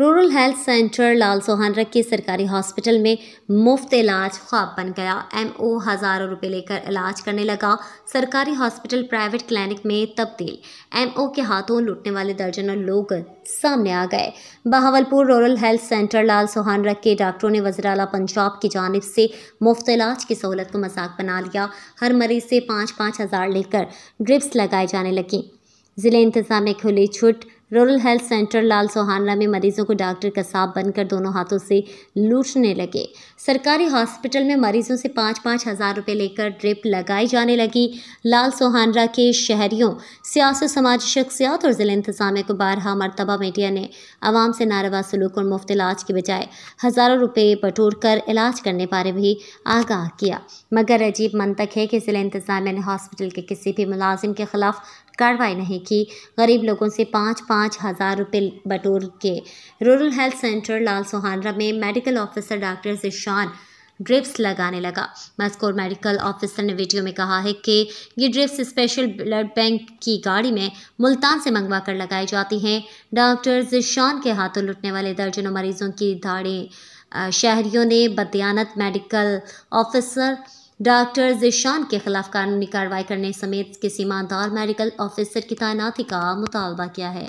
rural health centre Lal Sohanra के सरकारी hospital में मुफ्त इलाज ख्वाब बन गया एमओ हज़ारों रुपए लेकर इलाज करने लगा सरकारी हॉस्पिटल प्राइवेट क्लिनिक में तब्दील एमओ के हाथों लूटने वाले दर्जनों लोग सामने आ गए Bahawalpur rural health centre Lal Sohanra के डॉक्टरों ने वजराला पंजाब की जानब से मुफ्त इलाज की सहूलत को मजाक बना लिया हर मरीज से पाँच पाँच हज़ार लेकर ड्रिप्स लगाए जाने लगी ज़िले इंतज़ाम में खुली छूट rural health centre Lal Sohanra में मरीजों को डॉक्टर कसाब बनकर दोनों हाथों से लूटने लगे सरकारी हॉस्पिटल में मरीजों से पाँच पाँच हज़ार रुपये लेकर ड्रिप लगाई जाने लगी लाल सोहानरा के शहरियों सियासत समाज शख्सियात और ज़िला इंतजामिया को बारहा मरतबा मीडिया ने आवाम से नारवा सलूक और मुफ्त इलाज के बजाय हज़ारों रुपये बटोर कर इलाज करने बारे भी आगाह किया मगर अजीब मनतक है कि ज़िला इंतजामिया ने हॉस्पिटल के किसी भी मुलाजिम के खिलाफ कार्रवाई नहीं की गरीब लोगों से पाँच पाँच हज़ार रुपये बटोर के rural health centre Lal Sohanra में medical officer doctor Zeeshan drips लगाने लगा मस्कोर मेडिकल ऑफिसर ने वीडियो में कहा है कि ये ड्रिप्स स्पेशल ब्लड बैंक की गाड़ी में मुल्तान से मंगवा कर लगाई जाती हैं डॉक्टर जिशान के हाथों लुटने वाले दर्जनों मरीजों की धाड़ें शहरियों ने बदयानत मेडिकल ऑफिसर डॉक्टर जिशान के खिलाफ कानूनी कार्रवाई करने समेत किसी ईमानदार मेडिकल ऑफिसर की तैनाती का मुतालबा किया है